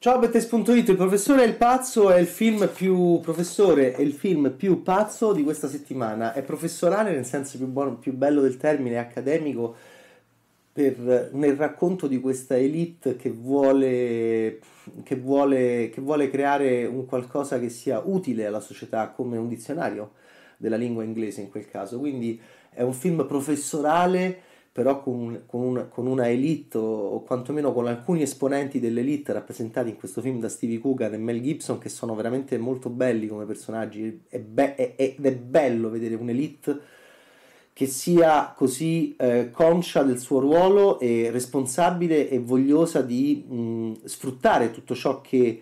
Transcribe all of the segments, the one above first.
Ciao Bettes.it, il professore è il pazzo è il film più professore, è il film più pazzo di questa settimana. È professorale nel senso più, buono, più bello del termine, accademico, per, nel racconto di questa elite che vuole, che, vuole, che vuole creare un qualcosa che sia utile alla società, come un dizionario della lingua inglese in quel caso. Quindi è un film professorale però con, con, una, con, una, elite o, quantomeno con alcuni esponenti dell'elite rappresentati in questo film da Stevie Coogan e Mel Gibson che sono veramente molto belli come personaggi è be- è, è, ed è bello vedere un'elite che sia così eh, conscia del suo ruolo e responsabile e vogliosa di mh, sfruttare tutto ciò che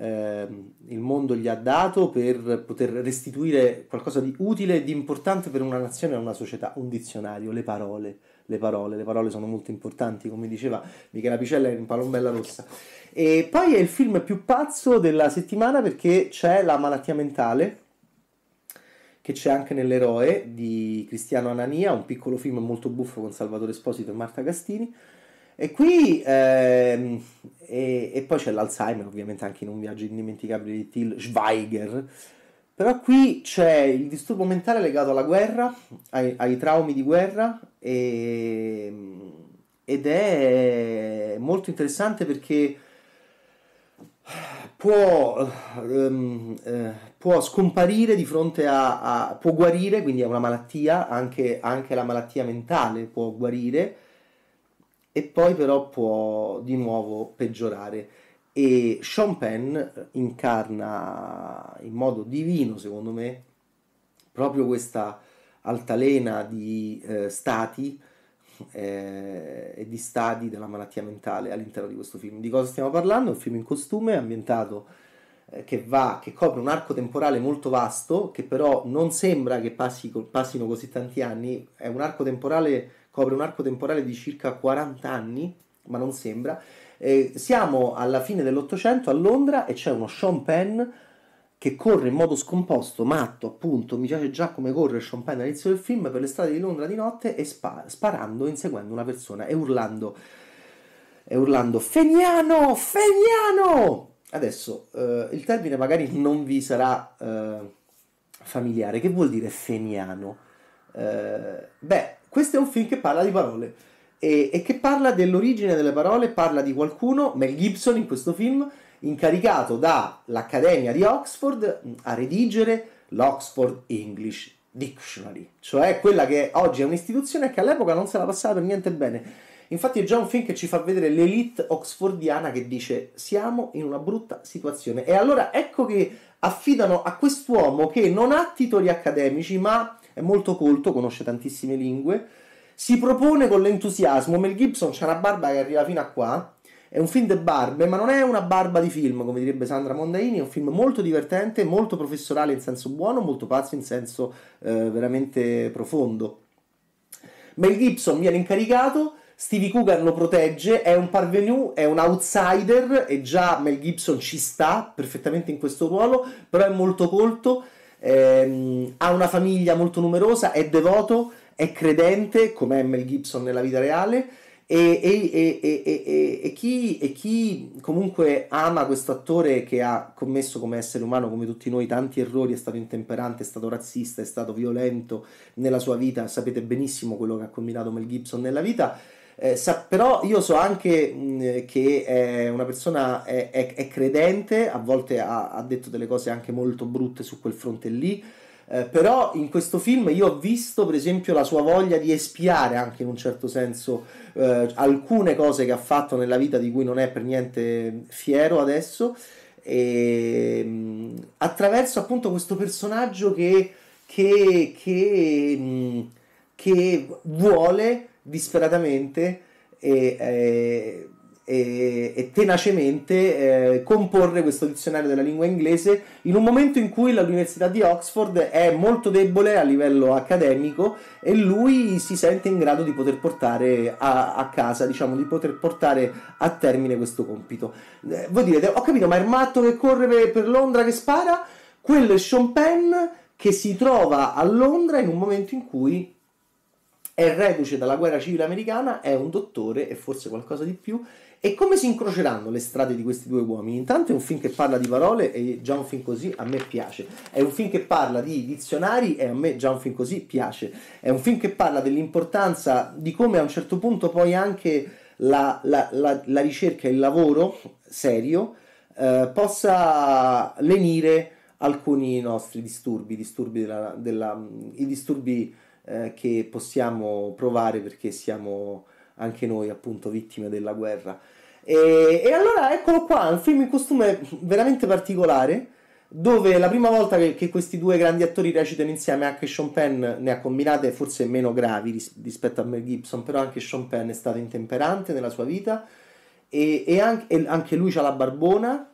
eh, il mondo gli ha dato per poter restituire qualcosa di utile e di importante per una nazione e una società, un dizionario, le parole, le parole, le parole sono molto importanti, come diceva Michela Picella in Palombella Rossa. E poi è il film più pazzo della settimana perché c'è la malattia mentale che c'è anche nell'eroe di Cristiano Anania, un piccolo film molto buffo con Salvatore Esposito e Marta Castini e qui, ehm, e, e, poi c'è l'Alzheimer, ovviamente anche in un viaggio indimenticabile di Till Schweiger, però qui c'è il disturbo mentale legato alla guerra, ai, ai traumi di guerra, e, ehm, ed è molto interessante perché può, um, eh, può scomparire di fronte a, a, può guarire, quindi è una malattia, anche, anche la malattia mentale può guarire, e poi però può di nuovo peggiorare. E Sean Penn eh, incarna in modo divino, secondo me, proprio questa altalena di eh, stati eh, e di stadi della malattia mentale all'interno di questo film. Di cosa stiamo parlando? È un film in costume ambientato eh, che, va, che copre un arco temporale molto vasto, che però non sembra che passi, passino così tanti anni, è un arco temporale copre un arco temporale di circa 40 anni, ma non sembra. Eh, siamo alla fine dell'Ottocento a Londra e c'è uno Sean Penn che corre in modo scomposto, matto appunto, mi piace già come corre Sean Penn all'inizio del film, per le strade di Londra di notte e spa- sparando, inseguendo una persona e urlando, e urlando Feniano, Feniano! Adesso eh, il termine magari non vi sarà eh, familiare, che vuol dire Feniano? Eh, beh, questo è un film che parla di parole e, e che parla dell'origine delle parole, parla di qualcuno, Mel Gibson in questo film, incaricato dall'Accademia di Oxford mm, a redigere l'Oxford English Dictionary, cioè quella che oggi è un'istituzione che all'epoca non se la passava per niente bene. Infatti è già un film che ci fa vedere l'elite oxfordiana che dice siamo in una brutta situazione. E allora ecco che affidano a quest'uomo che non ha titoli accademici ma è molto colto, conosce tantissime lingue, si propone con l'entusiasmo, Mel Gibson c'ha una barba che arriva fino a qua, è un film de barbe, ma non è una barba di film, come direbbe Sandra Mondaini, è un film molto divertente, molto professorale in senso buono, molto pazzo in senso eh, veramente profondo. Mel Gibson viene incaricato, Stevie Coogan lo protegge, è un parvenu, è un outsider e già Mel Gibson ci sta perfettamente in questo ruolo, però è molto colto ehm, ha una famiglia molto numerosa, è devoto, è credente, come è Mel Gibson nella vita reale, e, e, e, chi, e, chi, comunque ama questo attore che ha commesso come essere umano, come tutti noi, tanti errori, è stato intemperante, è stato razzista, è stato violento nella sua vita, sapete benissimo quello che ha combinato Mel Gibson nella vita, eh, sa, però io so anche mh, che è una persona è, è, è credente, a volte ha, ha, detto delle cose anche molto brutte su quel fronte lì. Eh, però in questo film io ho visto per esempio la sua voglia di espiare anche in un certo senso eh, alcune cose che ha fatto nella vita di cui non è per niente fiero adesso e, attraverso appunto questo personaggio che, che, che, che vuole disperatamente e, eh, e, e tenacemente eh, comporre questo dizionario della lingua inglese in un momento in cui l'Università di Oxford è molto debole a livello accademico e lui si sente in grado di poter portare a, a casa, diciamo, di poter portare a termine questo compito. Eh, voi direte, ho capito, ma è il matto che corre per, per Londra che spara? Quello è Sean Penn che si trova a Londra in un momento in cui è reduce dalla guerra civile americana, è un dottore e forse qualcosa di più. E come si incroceranno le strade di questi due uomini? Intanto è un film che parla di parole e già un film così a me piace. È un film che parla di dizionari e a me già un film così piace. È un film che parla dell'importanza di come a un certo punto poi anche la, la, la, la ricerca e il lavoro serio eh, possa lenire alcuni nostri disturbi, disturbi della, della, i disturbi eh, che possiamo provare perché siamo anche noi appunto vittime della guerra. E, e allora eccolo qua, un film in costume veramente particolare dove la prima volta che, che, questi due grandi attori recitano insieme anche Sean Penn ne ha combinate forse meno gravi ris- rispetto a Mel Gibson però anche Sean Penn è stato intemperante nella sua vita e, e, anche, e anche, lui ha la barbona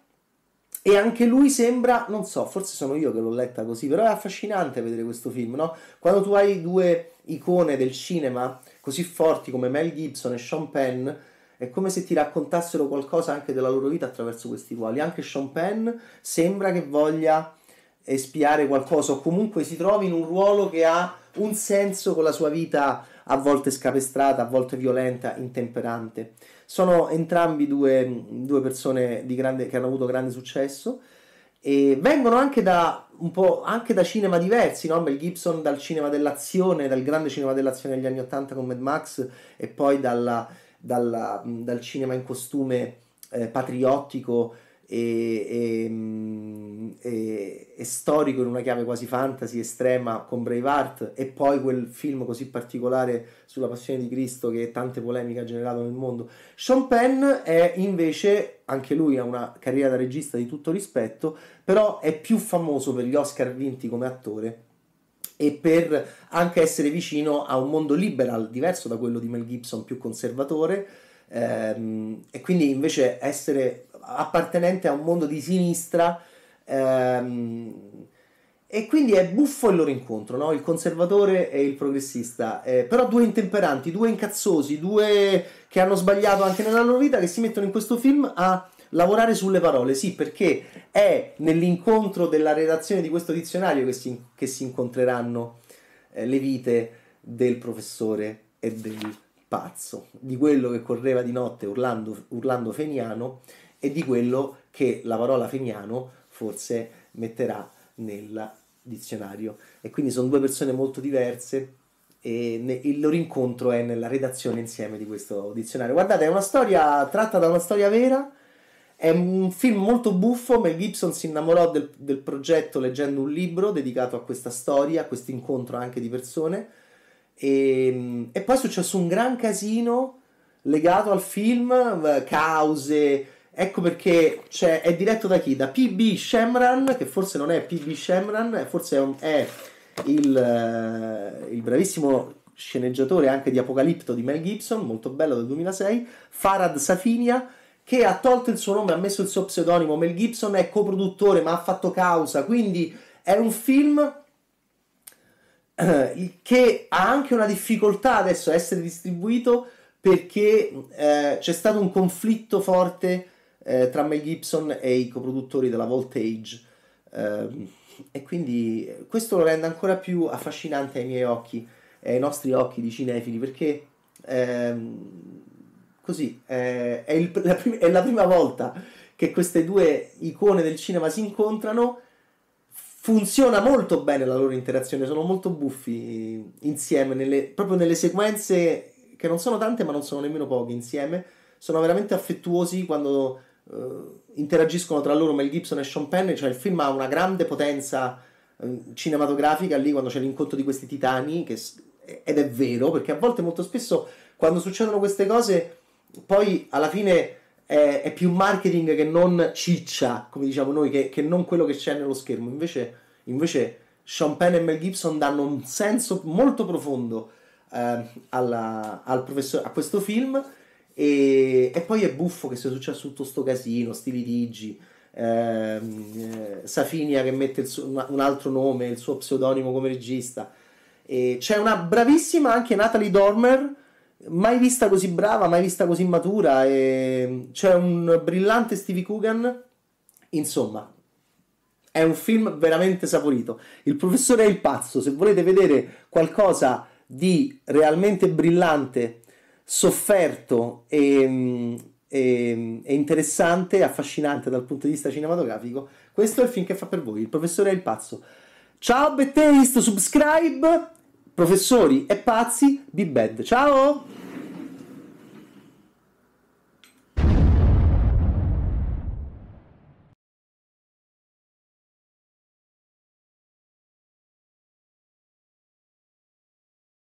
e anche lui sembra, non so, forse sono io che l'ho letta così, però è affascinante vedere questo film, no? Quando tu hai due icone del cinema così forti come Mel Gibson e Sean Penn, è come se ti raccontassero qualcosa anche della loro vita attraverso questi ruoli. Anche Sean Penn sembra che voglia espiare qualcosa o comunque si trovi in un ruolo che ha un senso con la sua vita a volte scapestrata, a volte violenta, intemperante. Sono entrambi due, due persone grande, che hanno avuto grande successo e vengono anche da, anche da cinema diversi, no? Mel Gibson dal cinema dell'azione, dal grande cinema dell'azione degli anni 80 con Mad Max e poi dalla, dalla, dal cinema in costume eh, patriottico e, mm, e, e, storico in una chiave quasi fantasy estrema con Braveheart e poi quel film così particolare sulla passione di Cristo che tante polemiche ha generato nel mondo. Sean Penn è invece, anche lui ha una carriera da regista di tutto rispetto, però è più famoso per gli Oscar vinti come attore e per anche essere vicino a un mondo liberal diverso da quello di Mel Gibson, più conservatore. Ehm, e quindi invece essere appartenente a un mondo di sinistra. Ehm, e quindi è buffo il loro incontro, no? il conservatore e il progressista. Eh, però due intemperanti, due incazzosi, due che hanno sbagliato anche nella loro vita, che si mettono in questo film a lavorare sulle parole. Sì, perché è nell'incontro della redazione di questo dizionario che si, che si incontreranno eh, le vite del professore e del pazzo, di quello che correva di notte urlando, urlando feniano e di quello che la parola feniano forse metterà nel dizionario. E quindi sono due persone molto diverse e il loro incontro è nella redazione insieme di questo dizionario. Guardate, è una storia tratta da una storia vera. È un film molto buffo. Mel Gibson si innamorò del, del progetto leggendo un libro dedicato a questa storia, a questo incontro anche di persone. E, ehm, e, poi è successo un gran casino legato al film, eh, cause, Ecco perché cioè, è diretto da chi? Da PB Shemran, che forse non è PB Shemran, eh, forse è, un, è il, eh, il bravissimo sceneggiatore anche di Apocalipto di Mel Gibson, molto bello del 2006, Farad Safinia, che ha tolto il suo nome, ha messo il suo pseudonimo Mel Gibson, è coproduttore ma ha fatto causa, quindi è un film eh, che ha anche una difficoltà adesso a essere distribuito perché eh, c'è stato un conflitto forte eh, tra Mel Gibson e i coproduttori della Voltage. Eh, e quindi questo lo rende ancora più affascinante ai miei occhi e ai nostri occhi di cinefili perché ehm, così eh, è, il, la prim- è la prima volta che queste due icone del cinema si incontrano funziona molto bene la loro interazione sono molto buffi insieme nelle, proprio nelle sequenze che non sono tante ma non sono nemmeno poche insieme sono veramente affettuosi quando uh, interagiscono tra loro Mel Gibson e Sean Penn, cioè il film ha una grande potenza um, cinematografica lì quando c'è l'incontro di questi titani, che, ed è vero, perché a volte molto spesso quando succedono queste cose, poi alla fine è, è più marketing che non ciccia, come diciamo noi, che, che non quello che c'è nello schermo, invece, invece Sean Penn e Mel Gibson danno un senso molto profondo eh, alla, al a questo film e, e poi è buffo che sia successo tutto sto casino, sti litigi. Ehm, eh, Safinia che mette suo, un altro nome, il suo pseudonimo come regista. E c'è una bravissima anche Natalie Dormer, mai vista così brava, mai vista così matura. E c'è un brillante Stevie Coogan. Insomma, è un film veramente saporito. Il professore è il pazzo. Se volete vedere qualcosa di realmente brillante sofferto e, e, e interessante, affascinante dal punto di vista cinematografico. Questo è il film che fa per voi, Il professore è il pazzo. Ciao Bethesda, subscribe, professori e pazzi, be bad. Ciao!